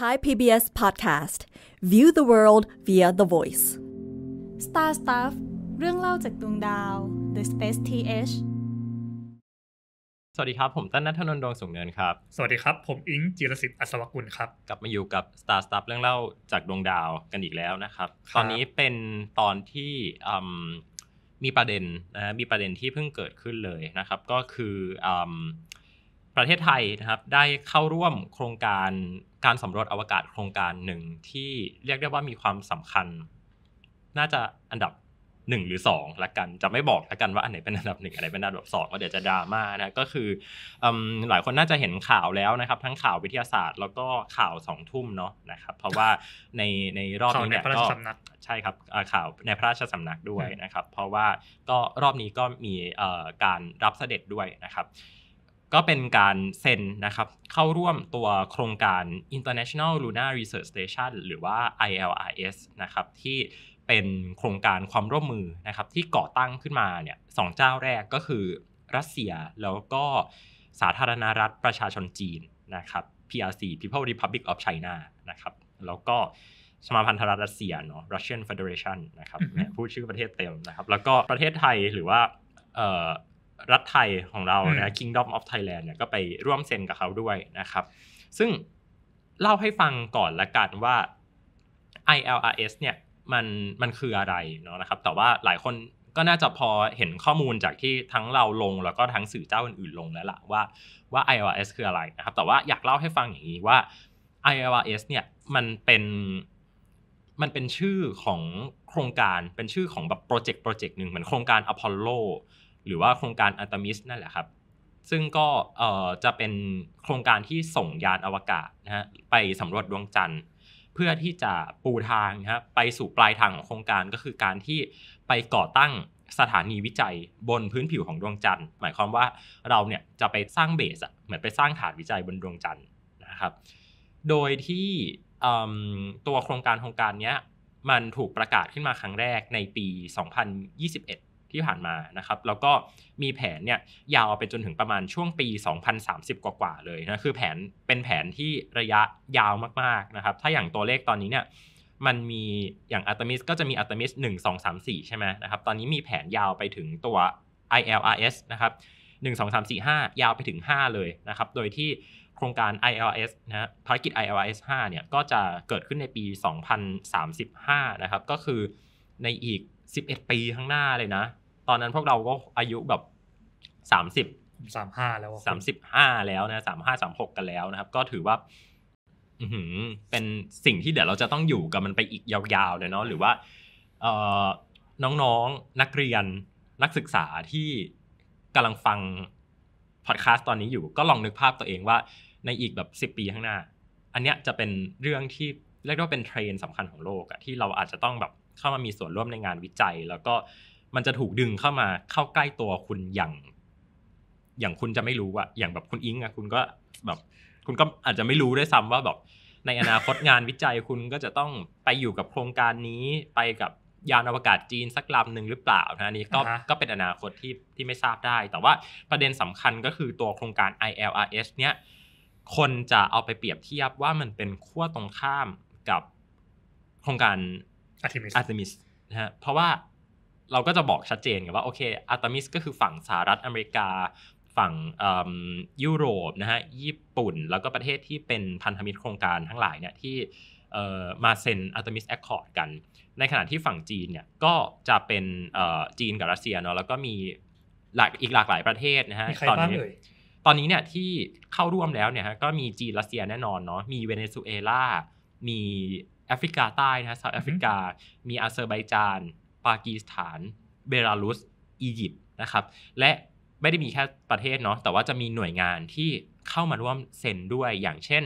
Thai PBS Podcast View the world via the voice Star Stuff เรื่องเล่าจากดวงดาว The Space TH สวัสดีครับ ผมตั้นนัทนนท์ ดวงสุงเนินครับ สวัสดีครับ ผมอิงจิรศิษฐ์ อัศวกุลครับ กลับมาอยู่กับ Star Stuff เรื่องเล่าจากดวงดาวกันอีกแล้วนะครับ ตอนนี้เป็นตอนที่มีประเด็นนะ มีประเด็นที่เพิ่งเกิดขึ้นเลยนะครับ ก็คือประเทศไทยนะครับได้เข้าร่วมโครงการการสำรวจอวกาศโครงการหนึ่งที่เรียกได้ว่ามีความสำคัญน่าจะอันดับหนึ่งหรือสองละกันจะไม่บอกละกันว่าอันไหนเป็นอันดับหนึ่งอันไหนเป็นอันดับสองก็เดี๋ยวจะดราม่านะก็คือหลายคนน่าจะเห็นข่าวแล้วนะครับ ทั้งข่าววิทยาศาสตร์แล้วก็ข่าวสองทุ่มเนาะนะครับ เพราะว่าในในรอบนี้เนี่ยก็ใช่ครับข่าวในพระราชสำนักด้วยนะครับ เพราะว่าก็รอบนี้ก็มีการรับเสด็จด้วยนะครับก็เป็นการเซ็นนะครับเข้าร่วมตัวโครงการ International Lunar Research Station หรือว่า ILRS นะครับที่เป็นโครงการความร่วมมือนะครับที่ก่อตั้งขึ้นมาเนี่ยสองเจ้าแรกก็คือรัสเซียแล้วก็สาธารณรัฐประชาชนจีนนะครับ PRC People Republic of China นะครับแล้วก็สมาพันธรัฐรัสเซียเนาะ Russian Federation นะครับพูดชื่อประเทศเต็มนะครับ แล้วก็ประเทศไทยหรือว่ารัฐไทยของเรานะ Kingdom of Thailand เนี่ยก็ไปร่วมเซ็นกับเขาด้วยนะครับ ซึ่งเล่าให้ฟังก่อนละกันว่า ILRS เนี่ยมันมันคืออะไรเนาะนะครับ แต่ว่าหลายคนก็น่าจะพอเห็นข้อมูลจากที่ทั้งเราลงแล้วก็ทั้งสื่อเจ้าอื่นๆลงแล้วล่ะว่าว่า ILRS คืออะไรนะครับ แต่ว่าอยากเล่าให้ฟังอย่างนี้ว่า ILRS เนี่ยมันเป็นมันเป็นชื่อของโครงการเป็นชื่อของแบบโปรเจกต์โปรเจกต์หนึ่งเหมือนโครงการอพอลโลหรือว่าโครงการอัตมิสนั่นแหละครับ ซึ่งก็จะเป็นโครงการที่ส่งยานอวกาศนะฮะไปสำรวจดวงจันทร์ เพื่อที่จะปูทางนะฮะไปสู่ปลายทางของโครงการก็คือการที่ไปก่อตั้งสถานีวิจัยบนพื้นผิวของดวงจันทร์หมายความว่าเราเนี่ยจะไปสร้างเบสอะเหมือนไปสร้างฐานวิจัยบนดวงจันทร์นะครับ โดยที่ตัวโครงการโครงการนี้มันถูกประกาศขึ้นมาครั้งแรกในปี 2021ที่ผ่านมานะครับแล้วก็มีแผนเนี่ยยาวไปจนถึงประมาณช่วงปี 2030 กว่าๆเลยนะคือแผนเป็นแผนที่ระยะยาวมากๆนะครับถ้าอย่างตัวเลขตอนนี้เนี่ยมันมีอย่างอัตมิสก็จะมีอัตมิสหนึ่งสองสามสี่ใช่ไหมนะครับตอนนี้มีแผนยาวไปถึงตัว ILRS นะครับหนึ่งงสามสี่ห้ายาวไปถึงห้าเลยนะครับโดยที่โครงการ ILRS นะภารกิจ ILRS 5เนี่ยก็จะเกิดขึ้นในปี2035นะครับก็คือในอีก 11 ปีข้างหน้าเลยนะตอนนั้นพวกเราก็อายุแบบสามสิบสามห้าแล้วสามสิบห้าแล้วนะสามห้าสามหกกันแล้วนะครับ ก็ถือว่าเป็นสิ่งที่เดี๋ยวเราจะต้องอยู่กับมันไปอีกยาวๆเลยเนาะหรือว่าน้องๆนนักเรียนนักศึกษาที่กำลังฟังพอดแคสต์ตอนนี้อยู่ ก็ลองนึกภาพตัวเองว่าในอีกแบบสิบปีข้างหน้า อันเนี้ยจะเป็นเรื่องที่เรียกว่าเป็นเทรนสำคัญของโลกอะที่เราอาจจะต้องแบบเข้ามามีส่วนร่วมในงานวิจัยแล้วก็มันจะถูกดึงเข้ามาเข้าใกล้ตัวคุณอย่าง อย่างคุณจะไม่รู้อะอย่างแบบคุณอิงอะคุณก็แบบคุณก็อาจจะไม่รู้ด้วยซ้ำว่าแบบในอนาคตงานวิจัยคุณก็จะต้องไปอยู่กับโครงการนี้ไปกับยานอวกาศจีนสักลำหนึ่งหรือเปล่านะนี้ก็ก็เป็นอนาคตที่ที่ไม่ทราบได้ แต่ว่าประเด็นสำคัญก็คือตัวโครงการ ILRS เนี้ยคนจะเอาไปเปรียบเทียบว่ามันเป็นขั้วตรงข้ามกับโครงการอาร์ติมิสนะฮะเพราะว่าเราก็จะบอกชัดเจนกันว่าโอเคอาร์ตมิสก็คือฝั่งสหรัฐอเมริกาฝั่งยุโรปนะฮะญี่ปุ่นแล้วก็ประเทศที่เป็นพันธมิตรโครงการทั้งหลายเนี่ยที่มาเซ็นอาร์ตมิสแอคคอร์ดกัน ในขณะที่ฝั่งจีนเนี่ยก็จะเป็นจีนกับรัสเซียเนาะแล้วก็มีหลากอีกหลากหลายประเทศนะฮะตอนนี้ตอนนี้เนี่ยที่เข้าร่วมแล้วเนี่ยฮะก็มีจีนรัสเซียแน่นอนเนาะมีเวเนซุเอลา มีแอฟริกาใต้นะฮะเซาท์แอฟริกามีอาเซอร์ไบจานปากีสถานเบลารุสอียิปต์นะครับและไม่ได้มีแค่ประเทศเนาะแต่ว่าจะมีหน่วยงานที่เข้ามาร่วมเซ็นด้วยอย่างเช่น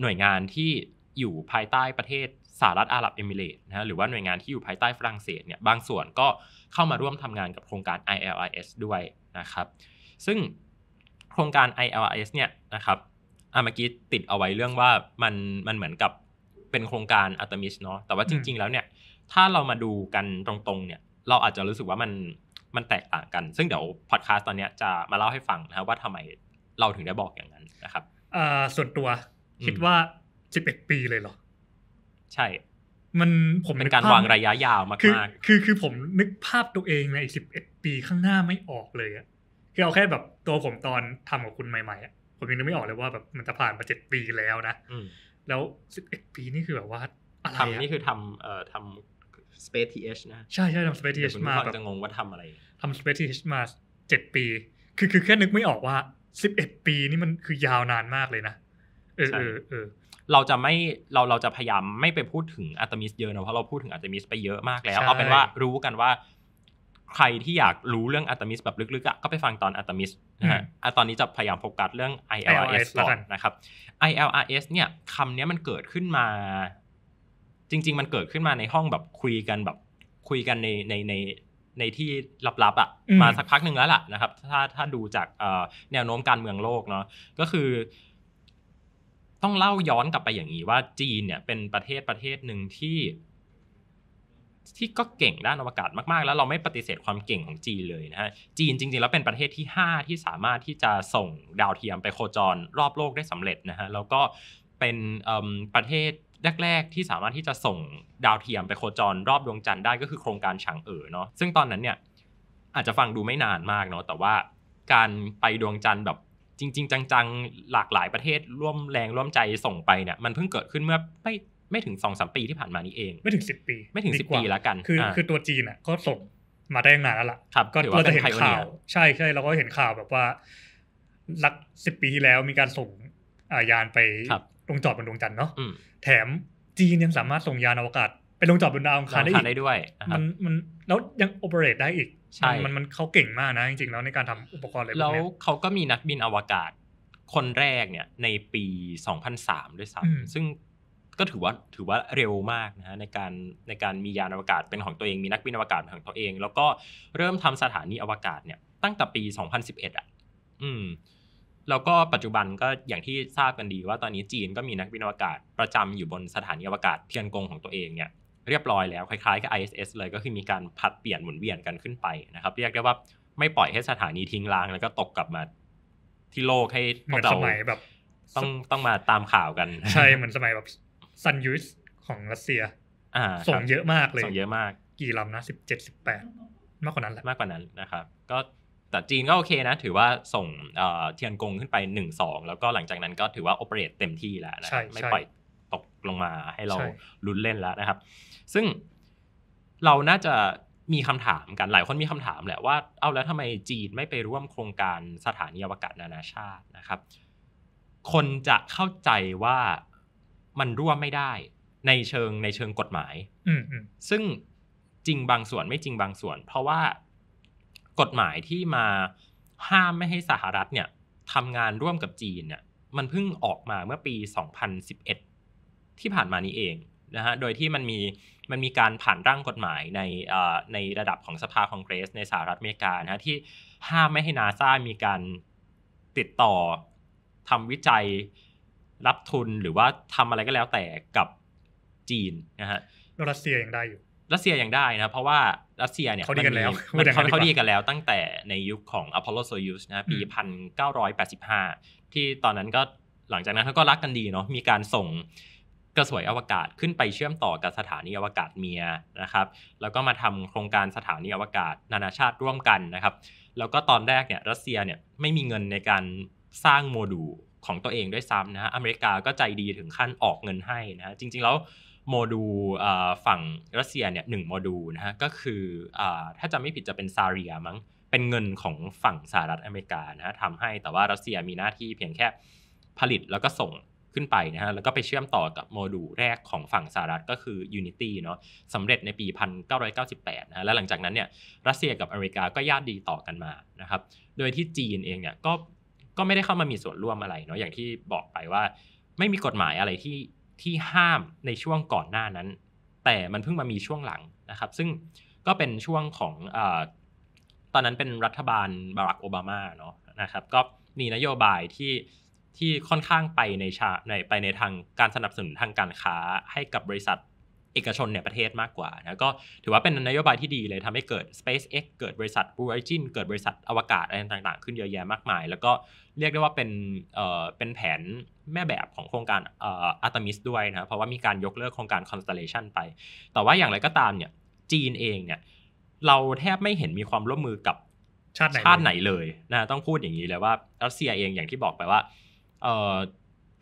หน่วยงานที่อยู่ภายใต้ประเทศสหรัฐอาหรับเอมิเรตนะฮะหรือว่าหน่วยงานที่อยู่ภายใต้ฝรั่งเศสเนี่ยบางส่วนก็เข้ามาร่วมทำงานกับโครงการ ILIS ด้วยนะครับซึ่งโครงการ ILIS เนี่ยนะครับอามากี้ติดเอาไว้เรื่องว่ามันมันเหมือนกับเป็นโครงการอัตมิชเนาะแต่ว่าจริง ๆแล้วเนี่ยถ้าเรามาดูกันตรงๆเนี่ย เราอาจจะรู้สึกว่ามันมันแตกต่างกัน ซึ่งเดี๋ยวพอดแคสต์ตอนนี้จะมาเล่าให้ฟังนะว่าทำไมเราถึงได้บอกอย่างนั้นนะครับส่วนตัวคิดว่าสิบเอ็ดปีเลยเหรอ ใช่ มันผมเป็นการวางระยะยาวมากคือคือคือผมนึกภาพตัวเองในสิบเอ็ดปีข้างหน้าไม่ออกเลยอะคือเอาแค่แบบตัวผมตอนทำกับคุณใหม่ๆอะผมยังนึกไม่ออกเลยว่าแบบมันจะผ่านมาเจ็ดปีแล้วนะแล้วสิบเอ็ดปีนี่คือแบบว่าทำนี่คือทำเอ่อทำ Space TH นะใช่ใช่ทำ Space TH มาแบบจะงงว่าทำอะไรทำ Space TH มาเจ็ดปี คือคือแค่นึกไม่ออกว่าสิบเอ็ดปีนี่มันคือยาวนานมากเลยนะเออเออเออเราจะไม่เราเราจะพยายามไม่ไปพูดถึงอัตมิสเยอะนะเพราะเราพูดถึงอัตมิสไปเยอะมากแล้วเอาเป็นว่ารู้กันว่า ใครที่อยากรู้เรื่องอัตมิสแบบลึกๆอ่ะก็ไปฟังตอนอัตมิสนะฮะตอนนี้จะพยายามโฟกัสเรื่อง ILRS ก่อนนะครับ ILRS เนี่ยคำนี้มันเกิดขึ้นมาจริงๆมันเกิดขึ้นมาในห้องแบบคุยกันแบบคุยกันในในในในที่ลับๆอะ่ะมาสักพักหนึ่งแล้วล่ะนะครับ ถ้าถ้าดูจากแนวโน้มการเมืองโลกเนาะก็คือ ต้องเล่าย้อนกลับไปอย่างนี้ว่า จีนเนี่ย เป็นประเทศประเทศหนึ่งที่ ที่ก็เก่งด้านอวกาศมากๆ แล้วเราไม่ปฏิเสธความเก่งของจีนเลยนะฮะจีนจริง ๆแล้วเป็นประเทศที่5ที่สามารถที่จะส่งดาวเทียมไปโคจรรอบโลกได้สำเร็จนะฮะแล้วก็เป็นประเทศแรกๆ ที่สามารถที่จะส่งดาวเทียม ไปโคจรรอบดวงจันทร์ได้ก็คือโครงการฉางเอ๋อเนาะซึ่งตอนนั้นเนี่ย อาจจะฟังดูไม่นานมากเนาะแต่ว่าการไปดวงจันทร์แบบจริง ๆ จังๆหลากหลายประเทศ ร่วมแรงร่วมใจส่งไปเนี่ยมันเพิ่งเกิดขึ้นเมื่อไม่ไม่ถึงสองสมปีที่ผ่านมานี้เอง ไม่ถึงสิบปีไม่ถึงสิบปีแล้วกัน คือคือตัวจีนอ่ะก็ส่งมาได้นานแล้วล่ะครับก็เราจะเห็นข่าว ใช่ใช่เราก็เห็นข่าวแบบว่ารักสิบปีที่แล้วมีการส่งยานไปลงจอดบนดวงจันทร์เนาะ แถมจีนยังสามารถส่งยานอวกาศไปลงจอดบนดาวอังคารได้ด้วยมันมันแล้วยังโอเปเรตได้อีกใช่มันมันเขาเก่งมากนะจริงๆแล้วในการทำอุปกรณ์อะไรพวกนี้แล้วเขาก็มีนักบินอวกาศ คนแรกเนี่ยในปี 2003ด้วยซ้ำซึ่งก็ถือว่าถือว่าเร็วมากนะฮะในการในการมียานอวกาศเป็นของตัวเองมีนักบินอวกาศของตัวเอง แล้วก็เริ่มทำสถานีอวกาศเนี่ยตั้งแต่ปี2011อ่ะอืมแล้วก็ปัจจุบันก็อย่างที่ทราบกันดีว่าตอนนี้จีนก็มีนักบินอวกาศประจำอยู่บนสถานีอวกาศเทียนกงของตัวเองเนี่ยเรียบร้อยแล้วคล้าย ๆ กับ ISS เลยก็คือมีการผัดเปลี่ยนหมุนเวียนกันขึ้นไปนะครับ เรียกได้ว่าไม่ปล่อยให้สถานีทิ้งร้างแล้วก็ตกกลับมาที่โลกให้พวกเราแบบ ต้องต้องมาตามข่าวกัน ใช่เหมือนสมัยแบบซันยูสของรัสเซียอ่าส่งเยอะมากเลยส่งเยอะมาก กี่ลำนะสิบเจ็ดสิบแปดมากกว่านั้นแหละมากกว่านั้นนะครับ ก็แต่จีนก็โอเคนะถือว่าส่งเทียนกงขึ้นไป1 2แล้วก็หลังจากนั้นก็ถือว่าโอเปเรตเต็มที่แล้วนะไม่ปล่อยตกลงมาให้เราลุ้นเล่นแล้วนะครับ ซึ่งเราน่าจะมีคำถามกันหลายคนมีคำถามแหละว่าเอาแล้วทำไมจีนไม่ไปร่วมโครงการสถานีอวกาศนานาชาตินะครับ คนจะเข้าใจว่ามันร่วมไม่ได้ ในเชิงในเชิงกฎหมายซึ่งจริงบางส่วนไม่จริงบางส่วน เพราะว่ากฎหมายที่มาห้ามไม่ให้สหรัฐเนี่ยทำงานร่วมกับจีนเนี่ยมันเพิ่งออกมาเมื่อปี 2011 ที่ผ่านมานี้เองนะฮะ โดยที่มันมีมันมีการผ่านร่างกฎหมายในในระดับของสภาคองเกรส ในสหรัฐอเมริกานะที่ห้ามไม่ให้นาซามีการติดต่อทำวิจัยรับทุนหรือว่าทำอะไรก็แล้วแต่กับจีนนะฮะ รัสเซียยังได้อยู่รัสเซียยังได้นะเพราะว่ารัสเซียเนี่ยเขาดีกันแล้วเขาเขาดีกันแล้วตั้งแต่ในยุคของอพอลโลโซยูสนะปีพันเก้้ารอยแปดสิบห้าที่ตอนนั้นก็หลังจากนั้นเขาก็รักกันดีเนาะมีการส่งกระสวยอวกาศขึ้นไปเชื่อมต่อกับสถานีอวกาศเมียนะครับ แล้วก็มาทำโครงการสถานีอวกาศนานาชาติร่วมกันนะครับแล้วก็ตอนแรกเนี่ยรัสเซียเนี่ยไม่มีเงินในการสร้างโมดูลของตัวเองด้วยซ้ำนะฮะอเมริกาก็ใจดีถึงขั้นออกเงินให้นะฮะจริง ๆ แล้วโมดูลฝั่งรัสเซียเนี่ยหนึ่งโมดูลนะฮะก็คือถ้าจะไม่ผิดจะเป็นซาเรียมั้งเป็นเงินของฝั่งสหรัฐอเมริกานะฮะทำให้แต่ว่ารัสเซียมีหน้าที่เพียงแค่ผลิตแล้วก็ส่งขึ้นไปนะฮะแล้วก็ไปเชื่อมต่อกับโมดูลแรกของฝั่งสหรัฐก็คือ Unity เนาะสำเร็จในปี1998นะฮะและหลังจากนั้นเนี่ยรัสเซียกับอเมริกาก็ญาติดีต่อกันมานะครับโดยที่จีนเองเนี่ยก็ก็ไม่ได้เข้ามามีส่วนร่วมอะไรเนาะอย่างที่บอกไปว่า ไม่มีกฎหมายอะไรที่ที่ห้ามในช่วงก่อนหน้านั้น แต่มันเพิ่งมามีช่วงหลังนะครับ ซึ่งก็เป็นช่วงของตอนนั้นเป็นรัฐบาลบารักโอบามาเนาะนะครับก็มีนโยบายที่ที่ค่อนข้างไปในชาในไปในทางการสนับสนุนทางการค้าให้กับบริษัทเอกชนในประเทศมากกว่านะก็ถือว่าเป็นนโยบายที่ดีเลยทำให้เกิด SpaceX เกิดบริษัท Blue Origin เกิดบริษัทอวกาศอะไรต่างๆขึ้นเยอะแยะมากมาย แล้วก็เรียกได้ว่าเป็นเอ่อเป็นแผนแม่แบบของโครงการเอ่ออาร์ตมิสด้วยนะเพราะว่ามีการยกเลิกโครงการ Constellation ไปแต่ว่าอย่างไรก็ตามเนี่ยจีนเองเนี่ยเราแทบไม่เห็นมีความร่วมมือกับชาติไหนชาติไหนเลยนะต้องพูดอย่างนี้เลยว่ารัสเซียเองอย่างที่บอกไปว่าเอ่อ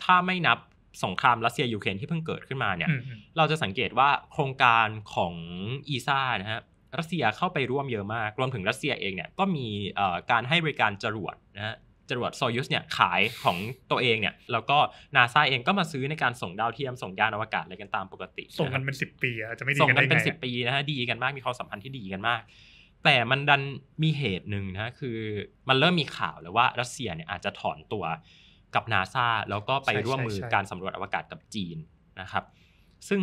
ถ้าไม่นับสงครามรัสเซียยูเครนที่เพิ่งเกิดขึ้นมาเนี่ยเราจะสังเกตว่าโครงการของอีซ่านะฮะรัสเซียเข้าไปร่วมเยอะมากรวมถึงรัสเซียเองเนี่ยก็มีการให้บริการจรวดนะฮะจรวดโซยุสเนี่ยขายของตัวเองเนี่ยแล้วก็นาซาเองก็มาซื้อในการส่งดาวเทียมส่งยานอวกาศอะไรกันตามปกติส่งกันเป็นสิปีอะจะไม่ดีกันได้ไงส่งกันเป็นสิปีนะฮะดีกันมากมีความสัมพันธ์ที่ดีกันมาก แต่มันดันมีเหตุหนึ่งนะคือมันเริ่มมีข่าวแล้วว่ารัสเซียเนี่ยอาจจะถอนตัวกับนาซาแล้วก็ไปร่วมมือการสำรวจอวกาศกับจีนนะครับซึ่ง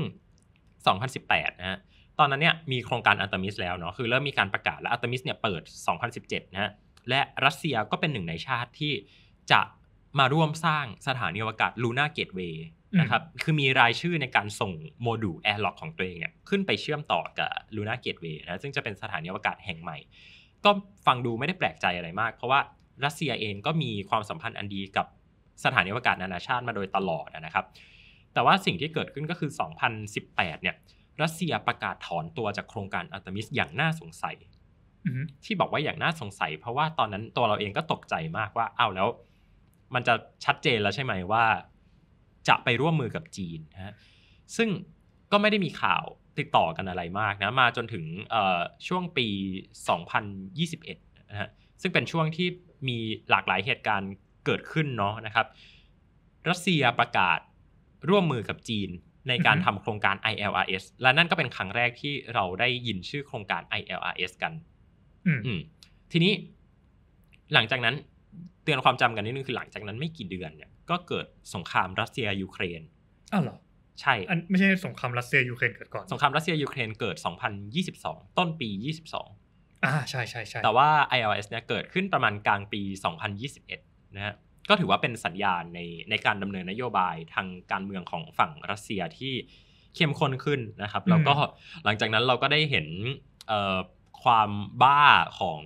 2018นะฮะตอนนั้นเนี่ยมีโครงการอัลตมิสแล้วเนาะคือเริ่มมีการประกาศและอัลตมิสเนี่ยเปิด 2017นะฮะและรัสเซียก็เป็นหนึ่งในชาติที่จะมาร่วมสร้างสถานีอวกาศลูน่าเกตเวย์นะครับคือมีรายชื่อในการส่งโมดูลแอร์ล็อกของตัวเองเนี่ยขึ้นไปเชื่อมต่อกับลูน่าเกตเวย์นะซึ่งจะเป็นสถานีอวกาศแห่งใหม่ ก็ฟังดูไม่ได้แปลกใจอะไรมากเพราะว่ารัสเซียเองก็มีความสัมพันธ์อันดีกับสถานีอวกาศนานาชาติมาโดยตลอดนะครับ แต่ว่าสิ่งที่เกิดขึ้นก็คือ 2018 เนี่ยรัสเซียประกาศถอนตัวจากโครงการอัลตมิสอย่างน่าสงสัยที่บอกว่าอย่างน่าสงสัย เพราะว่าตอนนั้นตัวเราเองก็ตกใจมากว่าอ้าวแล้ว มันจะชัดเจนแล้วใช่ไหมว่า จะไปร่วมมือกับจีนนะซึ่งก็ไม่ได้มีข่าวติดต่อกันอะไรมากนะมาจนถึงช่วงปี 2021นะฮะซึ่งเป็นช่วงที่มีหลากหลายเหตุการณ์เกิดขึ้นเนาะนะครับ รัสเซียประกาศร่วมมือกับจีนในการทำโครงการ ILRS และนั่นก็เป็นครั้งแรกที่เราได้ยินชื่อโครงการ ILRS กันทีนี้หลังจากนั้นเตือนความจำกันนิดนึงคือหลังจากนั้นไม่กี่เดือนเนี่ยก็เกิดสงครามรัสเซียยูเครนอ้าวเหรอใช่อันไม่ใช่สงครามรัสเซียยูเครนเกิดก่อน สงครามรัสเซียยูเครนเกิด 2022 ต้นปี 22 อ่าใช่ใช่ใช่แต่ว่า ILS เนี่ยเกิดขึ้นประมาณกลางปี 2021นะฮะก็ถือว่าเป็นสัญญาณในในการดำเนินนโยบายทางการเมืองของฝั่งรัสเซียที่เข้มข้นขึ้นนะครับแล้วก็หลังจากนั้นเราก็ได้เห็นความบ้าของ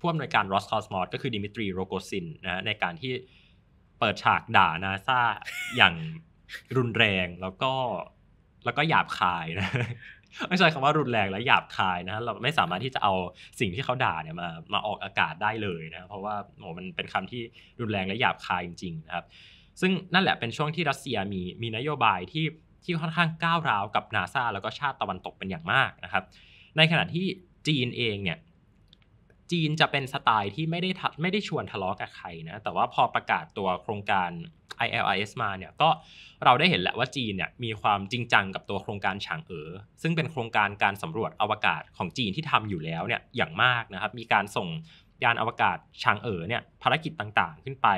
ผู้อำนวยการรอสคอสมอสก็คือดิมิทรีโรโกซินนะในการที่เปิดฉากด่านาซาอย่างรุนแรงแล้วก็แล้วก็หยาบคายนะไม่ใช่คำว่ารุนแรงและหยาบคายนะฮะเราไม่สามารถที่จะเอาสิ่งที่เขาด่าเนี่ยมามาออกอากาศได้เลยนะเพราะว่าโหมันเป็นคำที่รุนแรงและหยาบคายจริงๆนะครับซึ่งนั่นแหละเป็นช่วงที่รัสเซียมีมีนโยบายที่ที่ค่อนข้างก้าวร้าวกับนาซาแล้วก็ชาติตะวันตกเป็นอย่างมากนะครับในขณะที่จีนเองเนี่ยจีนจะเป็นสไตล์ที่ไม่ได้ัดไม่ได้ชวนทะเลาะกับใครนะแต่ว่าพอประกาศตัวโครงการ ILIS มาเนี่ยก็เราได้เห็นแหละว่าจีนเนี่ยมีความจริงจังกับตัวโครงการฉางเอ๋อซึ่งเป็นโครงการการสำรวจอวกาศของจีนที่ทำอยู่แล้วเนี่ยอย่างมากนะครับมีการส่งยานอวกาศฉางเอ๋อเนี่ยภารกิจต่างๆ ขึ้นไป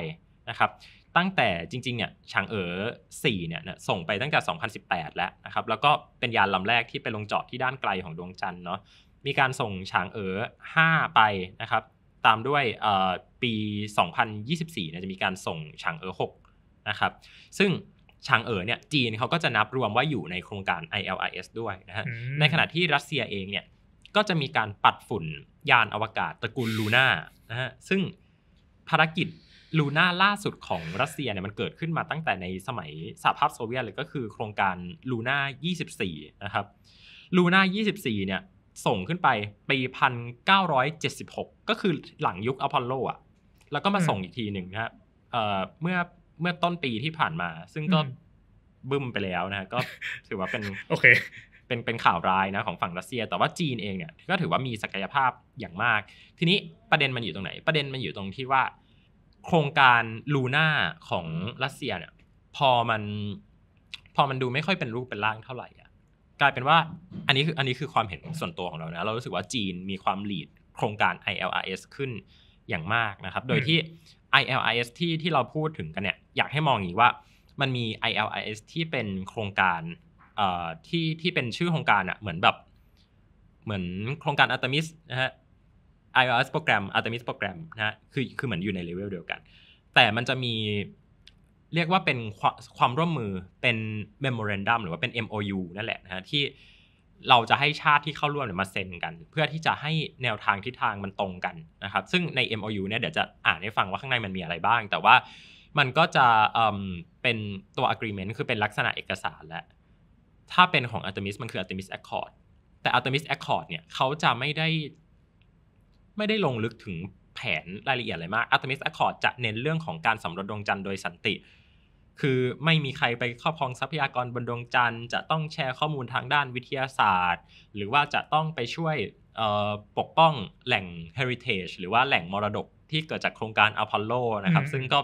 นะครับ ตั้งแต่จริงๆเนี่ยฉางเอ๋อ4เนี่ยส่งไปตั้งแต่ 2018 แล้วนะครับแล้วก็เป็นยานลำแรกที่ไปลงจอดที่ด้านไกลของดวงจันทร์เนาะมีการส่งฉางเอ๋อ5 ไปนะครับตามด้วยปี 2024นะจะมีการส่งฉางเอ๋อ6นะครับซึ่งชางเอ๋อเนี่ยจีนเขาก็จะนับรวมว่าอยู่ในโครงการ ILIS ด้วยนะฮะในขณะที่รัสเซียเองเนี่ยก็จะมีการปัดฝุ่นยานอวกาศตระกูลลูน่านะฮะซึ่งภารกิจลูน่าล่าสุดของรัสเซียเนี่ยมันเกิดขึ้นมาตั้งแต่ในสมัยสหภาพโซเวียตเลยก็คือโครงการลูน่า24นะครับลูน่า24เนี่ยส่งขึ้นไปปีพันเก้าร้อยเจ็ดสิบหกก็คือหลังยุคอพอลโลอ่ะ แล้วก็มาส่งอีกทีหนึ่งนะับเมื่อเมื่อต้นปีที่ผ่านมา ซึ่งก็บึ้มไปแล้วนะฮะก็ถือว่าเป็นโอเค เป็นเป็นข่าวร้ายนะของฝั่งรัสเซีย แต่ว่าจีนเองเนี่ย ก็ถือว่ามีศักยภาพอย่างมาก ทีนี้ประเด็นมันอยู่ตรงไหน ประเด็นมันอยู่ตรงที่ว่า โครงการลูน่าของรัสเซียเนี่ย พอมัน พอมันดูไม่ค่อยเป็นรูปเป็นร่างเท่าไหร่กลายเป็นว่าอันนี้คืออันนี้คือความเห็นส่วนตัวของเรานะเรารู้สึกว่าจีนมีความหลีดโครงการ ILRS ขึ้นอย่างมากนะครับ โดยที่ ILRS ที่ที่เราพูดถึงกันเนี่ยอยากให้มองอย่างว่ามันมี ILRS ที่เป็นโครงการเอ่อที่ที่เป็นชื่อโครงการอะเหมือนแบบเหมือนโครงการอัตมิสนะฮะ ILRS โปรแกรมอัตมิสโปรแกรมนะฮะคือคือเหมือนอยู่ในเลเวลเดียวกัน แต่มันจะมีเรียกว่าเป็นความร่วมมือเป็นเมมโมเรนดัมหรือว่าเป็น MOU นั่นแหละนะฮะที่เราจะให้ชาติที่เข้าร่วมเนี่ยมาเซ็นกัน เพื่อที่จะให้แนวทางทิศทางมันตรงกันนะครับซึ่งใน MOU เนี่ยเดี๋ยวจะอ่านให้ฟังว่าข้างในมันมีอะไรบ้าง แต่ว่ามันก็จะเป็นตัว agreement คือเป็นลักษณะเอกสารและถ้าเป็นของ Artemis มันคือ Artemis Accord แต่ Artemis Accord เนี่ยเขาจะไม่ได้ ไม่ได้ลงลึกถึงแผนรายละเอียดอะไรมาก Artemis Accord จะเน้นเรื่องของการสำรวจดวงจันทร์โดยสันติคือไม่มีใครไปครอบครองทรัพยากรบนดวงจันทร์จะต้องแชร์ข้อมูลทางด้านวิทยาศาสตร์ หรือว่าจะต้องไปช่วยปกป้องแหล่ง heritage หรือว่าแหล่งมรดกที่เกิดจากโครงการอพอลโลนะครับซึ่งก็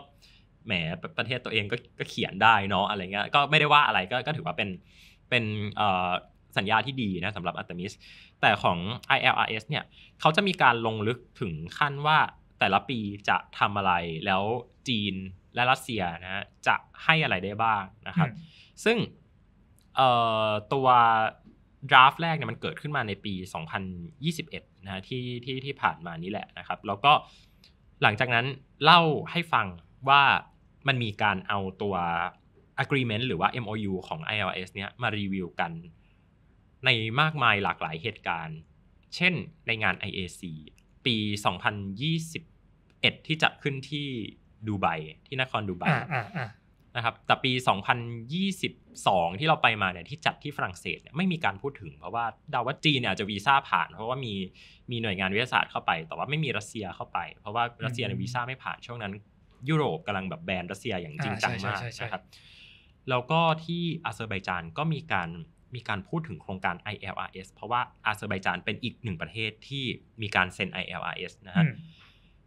แหมประเทศตัวเองก็กเขียนได้เนาะอะไรเงี้ยก็ไม่ได้ว่าอะไรก็ก็ถือว่าเป็นเป็นสัญญาที่ดีนะสำหรับอัตมิสแต่ของ ILRS เนี่ยเขาจะมีการลงลึกถึงขั้นว่าแต่ละปีจะทำอะไรแล้วจีนและรัสเซียนะฮะจะให้อะไรได้บ้างนะครับซึ่งตัวดราฟต์แรกเนี่ยมันเกิดขึ้นมาในปี 2021นะฮะที่ที่ที่ผ่านมานี้แหละนะครับแล้วก็หลังจากนั้นเล่าให้ฟังว่ามันมีการเอาตัว agreement หรือว่า MOU ของ ILS เนี่ยมารีวิวกันในมากมายหลากหลายเหตุการณ์ เช่นในงาน IAC ปี 2021 ที่จัดขึ้นที่ดูไบที่นครดูไบนะครับแต่ปี 2022 ที่เราไปมาเนี่ยที่จัดที่ฝรั่งเศสเนี่ยไม่มีการพูดถึง เพราะว่าดาว่าจีนเนี่ยอาจจะวีซ่าผ่าน เพราะว่ามีมีหน่วยงานวิทยาศาสตร์เข้าไป แต่ว่าไม่มีรัสเซียเข้าไป เพราะว่ารัสเซียในวีซ่าไม่ผ่านช่วงนั้นยุโรปกำลังแบบแบนรัสเซียอย่างจริงจังมากนะครับแล้วก็ที่อาเซอร์ไบาจานก็มีการมีการพูดถึงโครงการ ILRS เพราะว่าอาเซอร์ไบาจานเป็นอีกหนึ่งประเทศที่มีการเซ็น ILRS นะฮะ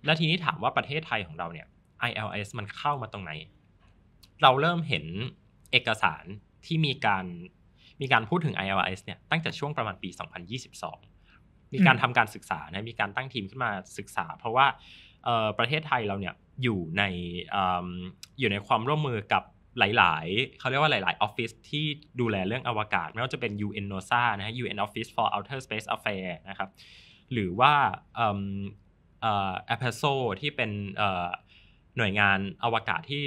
และทีนี้ถามว่าประเทศไทยของเราเนี่ย ILS มันเข้ามาตรงไหน เราเริ่มเห็นเอกสารที่มีการมีการพูดถึง ILS เนี่ยตั้งแต่ช่วงประมาณปี 2022 มีการทำการศึกษานะมีการตั้งทีมขึ้นมาศึกษา เพราะว่าประเทศไทยเราเนี่ยอยู่ในอยู่ในความร่วมมือกับหลาย ๆ เขาเรียกว่าหลาย ๆออฟฟิศที่ดูแลเรื่องอวกาศไม่ว่าจะเป็น UN NOSA นะฮะ UN Office for Outer Space Affairs นะครับหรือว่าอ a p a s o ที่เป็นหน่วยงานอวกาศที่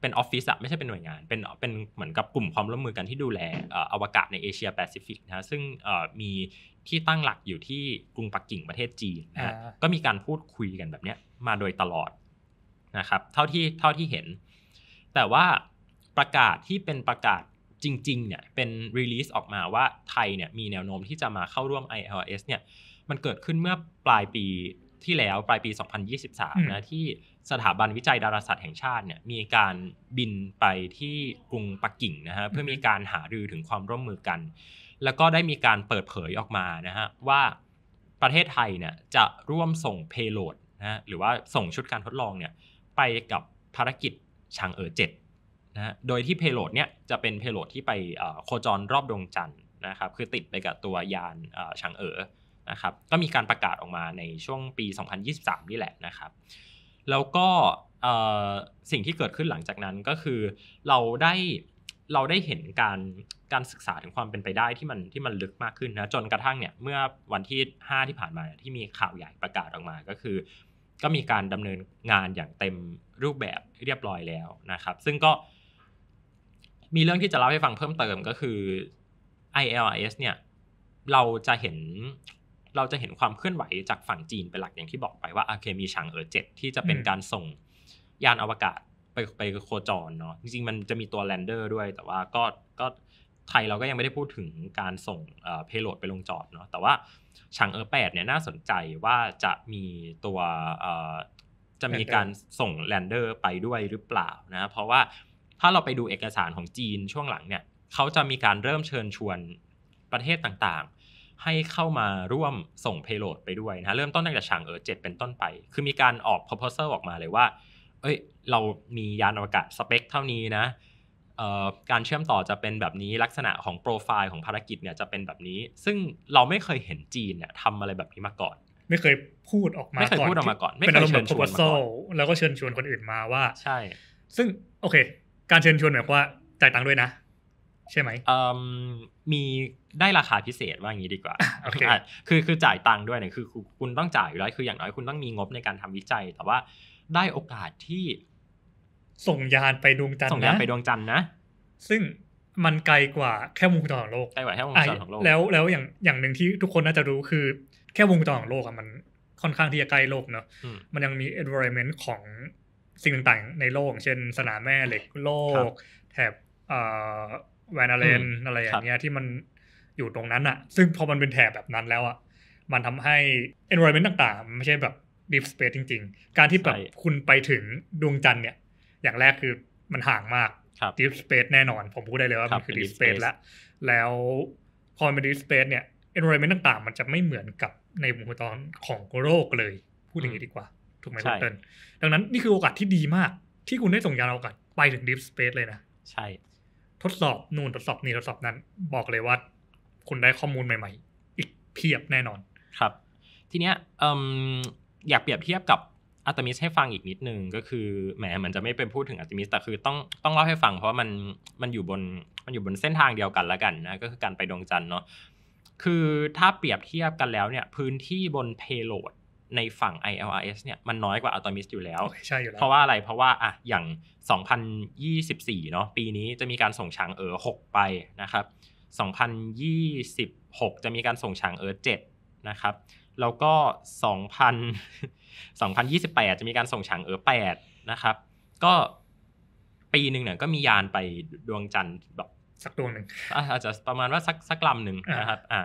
เป็นออฟฟิศอะไม่ใช่เป็นหน่วยงานเป็นเป็นเหมือนกับกลุ่มความร่วมมือกันที่ดูแลอวกาศในเอเชียแปซิฟิกนะซึ่งมีที่ตั้งหลักอยู่ที่กรุงปักกิ่งประเทศจีนนะะก็มีการพูดคุยกันแบบเนี้ยมาโดยตลอดนะครับเท่าที่เท่าที่เห็น แต่ว่าประกาศที่เป็นประกาศจริง ๆเนี่ยเป็นรีลีสออกมาว่าไทยเนี่ยมีแนวโน้มที่จะมาเข้าร่วม ILS เนี่ยมันเกิดขึ้นเมื่อปลายปีที่แล้วปลายปี 2023 นะที่สถาบันวิจัยดาราศาสตร์แห่งชาติเนี่ยมีการบินไปที่กรุงปักกิ่งนะฮะเพื่อมีการหารือถึงความร่วมมือกัน แล้วก็ได้มีการเปิดเผยออกมานะฮะว่าประเทศไทยเนี่ยจะร่วมส่งเพโลดนะฮะหรือว่าส่งชุดการทดลองเนี่ยไปกับภารกิจชางเอ๋อเจ็ดนะฮะโดยที่เพโลดเนี่ยจะเป็นเพโลดที่ไปโคจรรอบดวงจันทร์นะครับคือติดไปกับตัวยานชางเอ๋อนะครับ ก็มีการประกาศออกมาในช่วงปี 2023นี่แหละนะครับ แล้วก็สิ่งที่เกิดขึ้นหลังจากนั้นก็คือเราได้เราได้เห็นการการศึกษาถึงความเป็นไปได้ที่มันที่มันลึกมากขึ้นนะจนกระทั่งเนี่ยเมื่อวันที่ 5 ที่ผ่านมาที่มีข่าวใหญ่ประกาศออกมา ก็คือ ก็มีการดำเนินงานอย่างเต็มรูปแบบเรียบร้อยแล้วนะครับ ซึ่งก็มีเรื่องที่จะเล่าให้ฟังเพิ่มเติมก็คือ ILIS เนี่ยเราจะเห็นเราจะเห็นความเคลื่อนไหวจากฝั่งจีนเป็นหลักอย่างที่บอกไปว่าโอเคมีฉางเอ๋อเจ็ดที่จะเป็นการส่งยานอวกาศไปไปโคจรเนาะจริงๆมันจะมีตัวแลนเดอร์ด้วยแต่ว่าก็ก็ไทยเราก็ยังไม่ได้พูดถึงการส่งเออเพโลดไปลงจอดเนาะแต่ว่าฉางเออแปดเนี่ยน่าสนใจว่าจะมีตัวเออจะมีการส่งแลนเดอร์ไปด้วยหรือเปล่านะเพราะว่าถ้าเราไปดูเอกสารของจีนช่วงหลังเนี่ยเขาจะมีการเริ่มเชิญชวนประเทศต่างให้เข้ามาร่วมส่ง payload ไปด้วยนะ เริ่มต้นตั้งแต่ฉางเอิเจ็ดเป็นต้นไป คือมีการออก proposal ออกมาเลยว่า เอ้ยเรามียานอวกาศสเปค เท่านี้นะการเชื่อมต่อจะเป็นแบบนี้ลักษณะของโปรไฟล์ของภารกิจเนี่ยจะเป็นแบบนี้ซึ่งเราไม่เคยเห็นจีนเนี่ยทำอะไรแบบนี้มาก่อน ไม่เคยพูดออกมาไม่เคยพูดออกมาก่อน ไม่เคยเชิญชวนมาก่อนแล้วก็เชิญชวนคนอื่นมาว่าใช่ ซึ่งโอเค การเชิญชวนหมายความว่าจ่ายตังค์ด้วยนะใช่ไหมมีได้ราคาพิเศษว่าอย่างนี้ดีกว่าคือคือจ่ายตังค์ด้วยเนี่ยคือคุณต้องจ่ายอยู่แล้วคืออย่างน้อยคุณต้องมีงบในการทำวิจัย แต่ว่าได้โอกาสที่ส่งยานไปดวงจันทร์ส่งยานไปดวงจันทร์นะซึ่งมันไกลกว่า แค่วงจรของโลกไกลกว่าแค่วงจรของโลกแล้วแล้วอย่างอย่างหนึ่งที่ทุกคนน่าจะรู้คือ แค่วงจรของโลกอะมันค่อนข้างที่จะใกล้โลกเนอะมันยังมี environment ของสิ่งต่าง ๆ ในโลก เช่น สนามแม่เหล็กโลก แถบแวนอาเลนอะไรอย่างเงี้ยที่มันอยู่ตรงนั้นอะซึ่งพอมันเป็นแถบแบบนั้นแล้วอะมันทำให้ environment ต่างๆ ไม่ใช่แบบ deep space จริง ๆ การที่แบบคุณไปถึงดวงจันทร์เนี่ย อย่างแรกคือมันห่างมาก deep space แน่นอน ผมพูดได้เลยว่า มันคือ deep space แล้ว แล้วพอมันเป็น deep space เนี่ย environment ต่าง ๆ มันจะไม่เหมือนกับในวงโคจรของโลกเลย พูดอย่างนี้ดีกว่าถูกไหมครับเติ้ลดังนั้นนี่คือโอกาสที่ดีมาก ที่คุณได้ส่งยานอวกาศไปถึง deep space เลยนะ ใช่ทดสอบนู่นทดสอบนี่ทดสอบนั้น บอกเลยว่า คุณได้ข้อมูลใหม่ ๆ อีกเพียบแน่นอนครับทีเนี้ยอยากเปรียบเทียบกับอัตมิสให้ฟังอีกนิดนึงก็คือแหมมันจะไม่เป็นพูดถึงอัตมิสแต่คือต้องต้องเล่าให้ฟังเพราะมันมันอยู่บนมันอยู่บนเส้นทางเดียวกันละกันนะก็คือการไปดวงจันทร์เนาะคือถ้าเปรียบเทียบกันแล้วเนี่ย พื้นที่บนเพโลดในฝั่ง ILRS เนี่ยมันน้อยกว่า a t o m i s อยู่แล้วใช่อยู่แล้วเพราะว่าอะไรเพราะว่าอ่ะอย่าง2024เนาะปีนี้จะมีการส่งช้างเออ6ไปนะครับ2026จะมีการส่งช้างเออ7นะครับแล้วก็2000 2028จะมีการส่ง้างเออ8นะครับก็ปีหนึ่งเนี่ยก็มียานไปดวงจันทร์แบบสักดวงหนึ่งอาจจะประมาณว่าสักสักลำหนึ่งนะครับอ่า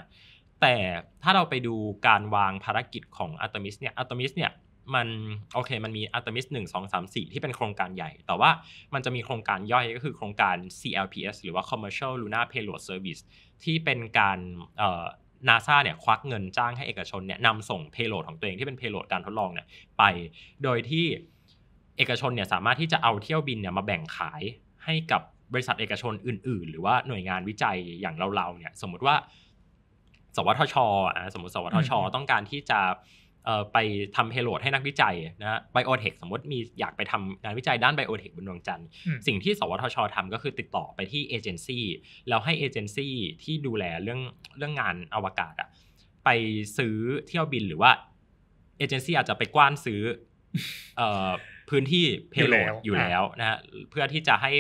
แต่ถ้าเราไปดูการวางภารกิจของอัตมิสเนี่ยอัตมิสเนี่ยมันโอเคมันมีอัตมิสหนึ่งสองสามสี่ที่เป็นโครงการใหญ่ แต่ว่ามันจะมีโครงการย่อยก็คือโครงการ CLPS หรือว่า Commercial Lunar Payload Service ที่เป็นการเออ่นาซาเนี่ยควักเงินจ้างให้เอกชนเนี่ยนำส่งเพโลดของตัวเองที่เป็นเพโลดการทดลองเนี่ยไปโดยที่เอกชนเนี่ยสามารถที่จะเอาเที่ยวบินเนี่ยมาแบ่งขายให้กับบริษัทเอกชนอื่นๆหรือว่าหน่วยงานวิจัยอย่างเราๆเนี่ยสมมติว่าสวทชอ่ะสมมติสวทช ต้องการที่จะไปทำเฮโลดให้นักวิจัยนะไบโอเทคสมมติมีอยากไปทำงานวิจัยด้านไบโอเทคบนดวงจันทร์ สิ่งที่ สวทชทำก็คือติดต่อไปที่เอเจนซี่แล้วให้เอเจนซี่ที่ดูแลเรื่องเรื่องงานอวกาศอะไปซื้อเที่ยวบินหรือว่าเอเจนซี่อาจจะไปกว้านซื้อพื้นที่เพโลดอยู่แล้วนะฮะเพื่อที่จะให้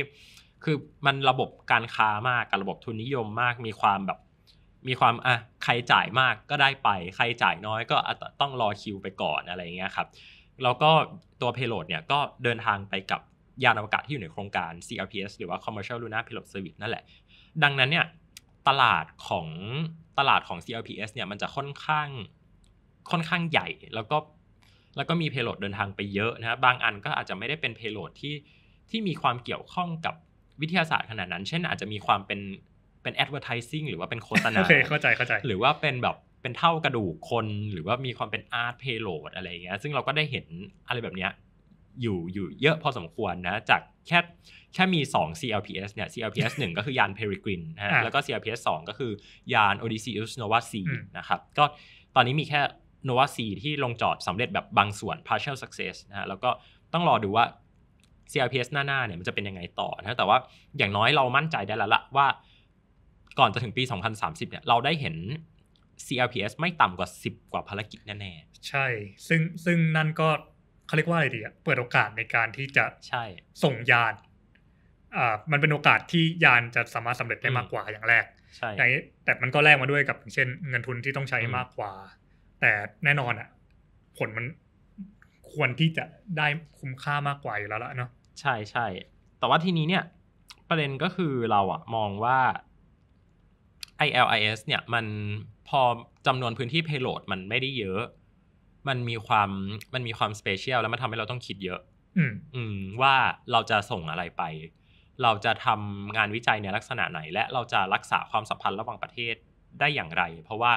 คือมันระบบการค้ามากกับระบบทุนนิยมมากมีความแบบมีความอ่ะใครจ่ายมากก็ได้ไป ใครจ่ายน้อย ก็ต้องรอคิวไปก่อนอะไรเงี้ยครับแล้วก็ตัวเพโลดเนี่ยก็เดินทางไปกับยานอวกาศที่อยู่ในโครงการ CLPS หรือว่า Commercial Lunar Payload Service นั่นแหละ ดังนั้นเนี่ยตลาดของตลาดของ CLPS เนี่ยมันจะค่อนข้างค่อนข้างใหญ่แล้วก็แล้วก็มีเพโลดเดินทางไปเยอะนะบางอันก็อาจจะไม่ได้เป็นเพโลดที่ที่มีความเกี่ยวข้องกับวิทยาศาสตร์ขนาดนั้น เช่นอาจจะมีความเป็นเป็น advertising หรือว่าเป็นโฆษณาโอเคเข้าใจเข้าใจหรือว่าเป็นแบบเป็นเท่ากระดูกคนหรือว่ามีความเป็นอาร์ตเพโลดอะไรเงี้ยซึ่งเราก็ได้เห็นอะไรแบบเนี้ยอยู่อยู่เยอะพอสมควรนะจากแค่แค่มี 2 CLPS เนี่ย CLPS 1 ก็คือยานเพริกรินนะฮะแล้วก็ CLPS 2 ก็คือยาน Odysseus Nova C นะครับก็ตอนนี้มีแค่ Nova C ที่ลงจอดสำเร็จแบบบางส่วน partial success นะฮะแล้วก็ต้องรอดูว่า CLPS หน้าๆเนี่ยมันจะเป็นยังไงต่อนะแต่ว่าอย่างน้อยเรามั่นใจได้แล้วละว่าก่อนจะถึงปี 2030เนี่ยเราได้เห็น CLPS ไม่ต่ำกว่า 10 กว่าภารกิจแน่ ๆ ใช่ ซึ่ง ซึ่งนั่นก็เขาเรียกว่าอะไรดีอะเปิดโอกาสในการที่จะ ใช่ ส่งยานอ่ามันเป็นโอกาสที่ยานจะสามารถสำเร็จได้มากกว่าอย่างแรก ใช่ แต่แต่มันก็แลกมาด้วยกับ เช่น เงินทุนที่ต้องใช้มากกว่า แต่แน่นอนอะผลมัน ควรที่จะได้คุ้มค่ามากกว่าอยู่แล้วละเนาะใช่ใช่ แต่ว่าทีนี้เนี่ยประเด็นก็คือเราอะมองว่า ILIS เนี่ยมันพอจำนวนพื้นที่ payload มันไม่ได้เยอะ มันมีความมันมีความสเปเชียลแล้วมันทำให้เราต้องคิดเยอะอืมว่าเราจะส่งอะไรไป เราจะทำงานวิจัยในลักษณะไหน และเราจะรักษาความสัมพันธ์ระหว่างประเทศได้อย่างไร เพราะว่า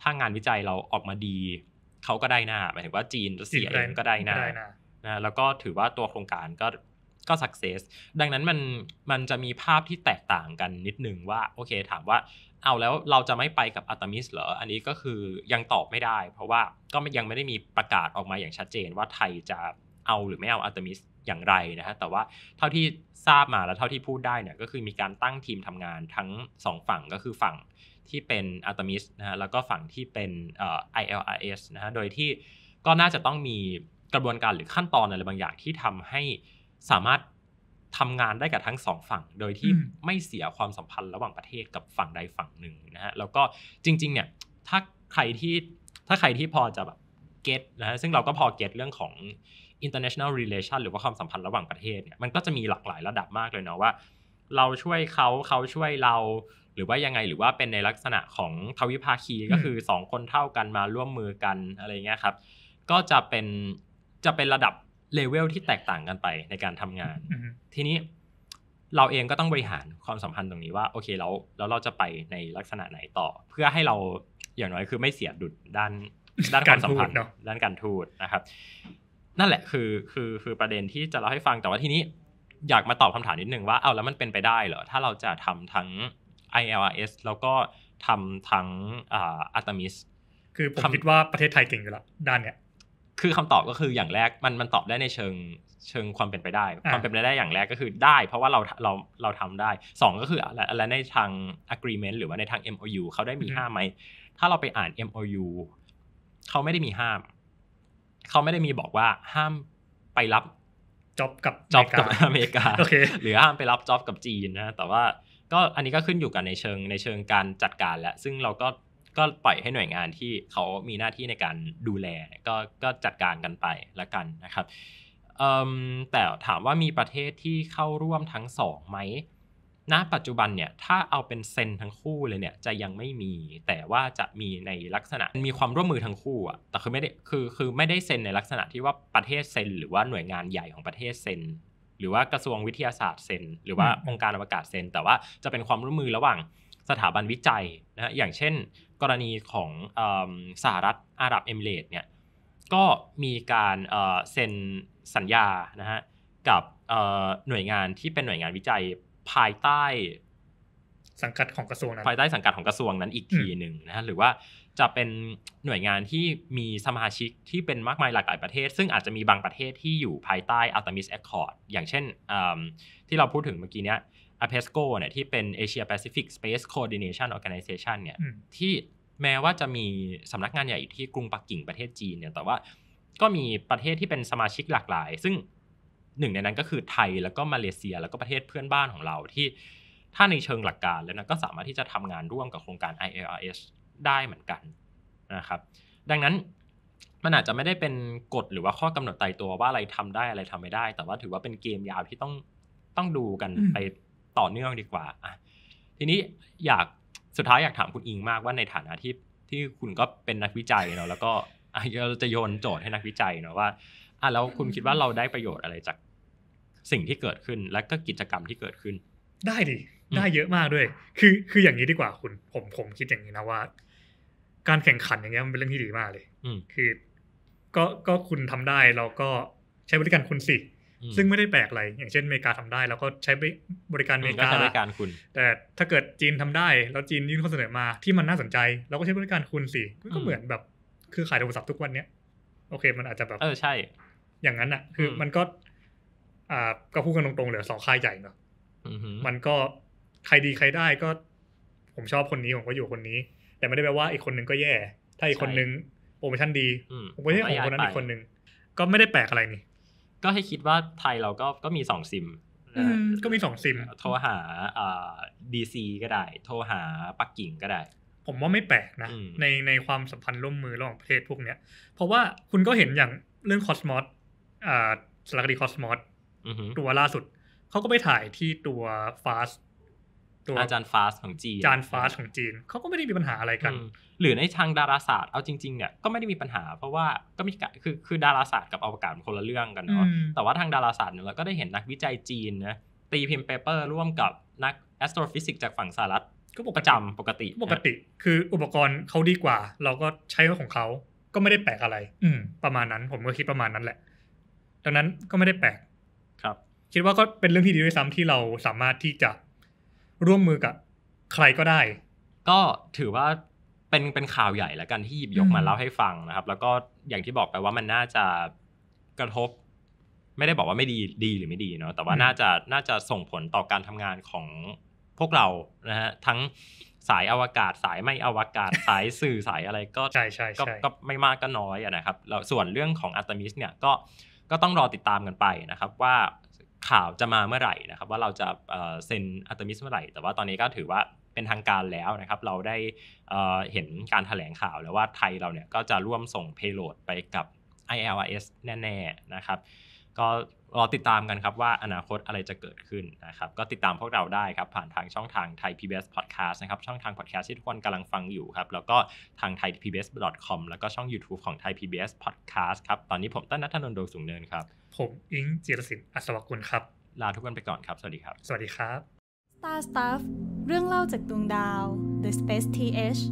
ถ้างานวิจัยเราออกมาดีเขาก็ได้หน้าหมายถึงว่าจีนรัสเซียเองก็ได้หน้านะแล้วก็ถือว่าตัวโครงการก็ก็สักเซสดังนั้นมันมันจะมีภาพที่แตกต่างกันนิดนึงว่า โอเคถามว่าเอาแล้วเราจะไม่ไปกับอัตมิสเหรออันนี้ก็คือยังตอบไม่ได้เพราะว่าก็ยังไม่ได้มีประกาศออกมาอย่างชัดเจนว่าไทยจะเอาหรือไม่เอาอัตมิสอย่างไรนะฮะแต่ว่าเท่าที่ทราบมาและเท่าที่พูดได้เนี่ยก็คือมีการตั้งทีมทำงานทั้ง 2 ฝั่งก็คือฝั่งที่เป็นอัตมิสนะฮะแล้วก็ฝั่งที่เป็นเออ ILRS นะฮะโดยที่ก็น่าจะต้องมีกระบวนการหรือขั้นตอนอะไรบางอย่างที่ทำให้สามารถทำงานได้กับทั้งสองฝั่ง โดยที่ไม่เสียความสัมพันธ์ระหว่างประเทศกับฝั่งใดฝั่งหนึ่งนะฮะแล้วก็จริงๆเนี่ยถ้าใครที่ถ้าใครที่พอจะแบบเก็ตนะฮะซึ่งเราก็พอเก็ตเรื่องของ international relation หรือว่าความสัมพันธ์ระหว่างประเทศเนี่ยมันก็จะมีหลากหลายระดับมากเลยเนาะว่า เราช่วยเขาเขาช่วยเรา หรือว่ายังไงหรือว่าเป็นในลักษณะของทวิภาคีก็คือ 2 คนเท่ากันมาร่วมมือกันอะไรเงี้ยครับก็จะเป็นจะเป็นระดับเลเวลที่แตกต่างกันไปในการทำงานทีนี้เราเองก็ต้องบริหารความสัมพันธ์ตรงนี้ว่าโอเคแล้วแล้วเราจะไปในลักษณะไหนต่อ เพื่อให้เราอย่างน้อยคือไม่เสียดุดด้านด้านการสัมพันธ์ด้านการทูตนะครับ นั่นแหละคือคือคือประเด็นที่จะเล่าให้ฟังแต่ว่าทีนี้ อยากมาตอบคำถามนิดนึงว่าเอาแล้วมันเป็นไปได้เหรอถ้าเราจะทำทั้ง ILRS แล้วก็ทำทั้งอัตมิสคือผมคิดว่าประเทศไทยเก่งอยู่แล้วด้านเนี้ยคือคำตอบก็คืออย่างแรก มันมันตอบได้ในเชิงเชิงความเป็นไปได้ ความเป็นไปได้อย่างแรกก็คือได้ เพราะว่าเราเราเราทำได้2ก็คืออะไรในทาง agreement หรือว่าในทาง MOU เขาได้มีห้ามไหมถ้าเราไปอ่าน MOU เขาไม่ได้มีห้ามเขาไม่ได้มีบอกว่าห้ามไปรับจ็อบกับจ็อบกับอเมริกาหรือห้ามไปรับจ็อบกับจีนนะแต่ว่าก็อันนี้ก็ขึ้นอยู่กับในเชิงในเชิงการจัดการแหละซึ่งเราก็ก็ปล่อยให้หน่วยงานที่เขามีหน้าที่ในการดูแลก็ก็จัดการกันไปละกันนะครับแต่ถามว่ามีประเทศที่เข้าร่วมทั้งสองไหมณปัจจุบันเนี่ยถ้าเอาเป็นเซนทั้งคู่เลยเนี่ยจะยังไม่มี แต่ว่าจะมีในลักษณะมีความร่วมมือทั้งคู่อะแต่คือไม่ได้คือคือไม่ได้เซนในลักษณะที่ว่าประเทศเซนหรือว่าหน่วยงานใหญ่ของประเทศเซนหรือว่ากระทรวงวิทยาศาสตร์เซนหรือว่าองค์การอวกาศเซนแต่ว่าจะเป็นความร่วมมือระหว่างสถาบันวิจัยนะฮะอย่างเช่นกรณีของสหรัฐอาหรับเอมิเรตเนี่ยก็มีการเซ็นสัญญานะฮะกับหน่วยงานที่เป็นหน่วยงานวิจัยภายใต้สังกัดของกระทรวงนั้นภายใต้สังกัดของกระทรวงนั้นอีกทีหนึ่งนะฮะหรือว่าจะเป็นหน่วยงานที่มีสมาชิกที่เป็นมากมายหลากหลายประเทศ ซึ่งอาจจะมีบางประเทศที่อยู่ภายใต้อัลตมิสแอคคอร์ดอย่างเช่นที่เราพูดถึงเมื่อกี้เนี้ย a p e s c o เนี่ยที่เป็น Asia Pacific Space Coordination Organization เนี่ยที่แม้ว่าจะมีสำนักงานใหญ่อยู่ที่กรุงปักกิ่งประเทศจีนเนี่ย แต่ว่าก็มีประเทศที่เป็นสมาชิกหลากหลาย ซึ่งหนึ่งในนั้นก็คือไทยแล้วก็มาเลเซีย แล้วก็ประเทศเพื่อนบ้านของเรา ที่ถ้าในเชิงหลักการแล้วนะก็สามารถที่จะทำงานร่วมกับโครงการ ILRS ได้เหมือนกันนะครับดังนั้นมันอาจจะไม่ได้เป็นกฎหรือว่าข้อกำหนดตายตัวว่าอะไรทำได้อะไรทำไม่ได้ แต่ว่าถือว่าเป็นเกมยาวที่ต้องต้องดูกันไปต่อเนื่องดีกว่าอ่ะทีนี้อยากสุดท้ายอยากถามคุณอิงมากว่าในฐานะที่ที่คุณก็เป็นนักวิจัยเนาะแล้วก็เราจะโยนโจทย์ให้นักวิจัยเนาะว่าอ่ะแล้วคุณคิดว่าเราได้ประโยชน์อะไรจากสิ่งที่เกิดขึ้นและก็กิจกรรมที่เกิดขึ้น ได้ดิได้เยอะมากด้วย คือคืออย่างนี้ดีกว่าคุณผมผมคิดอย่างนี้นะว่า การแข่งขันอย่างเงี้ยมันเป็นเรื่องที่ดีมากเลย อืคือ ก็ก็คุณทำได้เราก็ใช้บริการคุณสิซึ่งไม่ได้แปลกอะไร อย่างเช่นอเมริกาทำได้ แล้วก็ใช้บริการอเมริกาบริการคุณ แต่ถ้าเกิดจีนทำได้ แล้วจีนยื่นข้อเสนอมา ที่มันน่าสนใจ เราก็ใช้บริการคุณสิก็เหมือนแบบคือขายโทรศัพท์ทุกวันเนี้ยโอเคมันอาจจะแบบเออใช่ อย่างนั้นอ่ะ คือมันก็ อ่าก็พูดกันตรงๆเหลือสองค่ายใหญ่เนาะมันก็ใครดีใครได้ก็ ผมชอบคนนี้ผมก็อยู่คนนี้ แต่ไม่ได้แปลว่าอีกคนนึงก็แย่ ถ้าอีกคนนึงโปรโมชั่นดีผมก็ไม่ใช่ของคนนั้นอีกคนนึงก็ไม่ได้แปลกอะไรนี่ก็ให้คิดว่าไทยเราก็ก็มีสองซิมก็มีสองซิม โทรหาดีซีก็ได้ โทรหาปักกิ่งก็ได้ ผมว่าไม่แปลกนะในในความสัมพันธ์ร่วมมือระหว่างประเทศพวกเนี้ยเพราะว่าคุณก็เห็นอย่างเรื่องคอสมอสสารคดีคอสมอสตัวล่าสุดเขาก็ไปถ่ายที่ตัวฟาสัวอาจารย์ฟาสของจีนอาจารย์ฟาสของจีน เขาก็ไม่ได้มีปัญหาอะไรกัน หรือในทางดาราศาสตร์เอาจริงๆ เนี่ย ก็ไม่ได้มีปัญหา เพราะว่าก็มีคือคือดาราศาสตร์กับอวกาศคนละเรื่องกันเนาะแต่ว่าทางดาราศาสตร์เนี่ยเราก็ได้เห็นนักวิจัยจีนนะตีพิมพ์เปเปอร์ร่วมกับนักแอสโทรฟิสิกส์จากฝั่งสหรัฐก็ปกตจำปกติปกติ คืออุปกรณ์เขาดีกว่า เราก็ใช้ของเขาก็ไม่ได้แปลกอะไร อืประมาณนั้นผมก็คิดประมาณนั้นแหละดังนั้นก็ไม่ได้แปลกครับ คิดว่าก็เป็นเรื่องที่ดีด้วยซ้ำที่เราสามารถที่จะร่วมมือกับ ใครก็ได้ ก็ถือว่าเป็นเป็นข่าวใหญ่แล้วกันที่หยิบยกมาเล่าให้ฟังนะครับ แล้วก็อย่างที่บอกไปว่ามันน่าจะกระทบ ไม่ได้บอกว่าไม่ดีดีหรือไม่ดีเนาะแต่ว่าน่าจะน่าจะส่งผลต่อการทำงานของ พวกเรานะฮะทั้งสายอวกาศสายไม่อวกาศสายสื่อสายอะไรก็ใช่ใช่ก็ไม่มากก็น้อยนะครับแล้วส่วนเรื่องของอัตมิส เนี่ยก็ก็ต้องรอติดตามกันไปนะครับ ว่าข่าวจะมาเมื่อไหร่นะครับว่าเราจะเซ็นอัตมิสเมื่อไหร่แต่ว่าตอนนี้ก็ถือว่าเป็นทางการแล้วนะครับเราได้เห็นการถแถลงข่าวแล้วว่าไทยเราเนี่ยก็จะร่วมส่งเพย์โหลดไปกับ ILRS แน่ๆนะครับก็รอติดตามกันครับว่าอนาคตอะไรจะเกิดขึ้นนะครับก็ติดตามพวกเราได้ครับผ่านทางช่องทางไทย PBS Podcast นะครับช่องทาง podcast ที่ทุกคนกำลังฟังอยู่ครับแล้วก็ทาง thaipbs.com แล้วก็ช่อง YouTube ของไทยพ PBS Podcast ครับตอนนี้ผมต้นนัทนนท์ดวงสูงเนินครับผม อิงเจรศิลป์อัศวกุลครับ ลาทุกคนไปก่อนครับ สวัสดีครับ สวัสดีครับ Star Stuff เรื่องเล่าจากดวงดาว The Space TH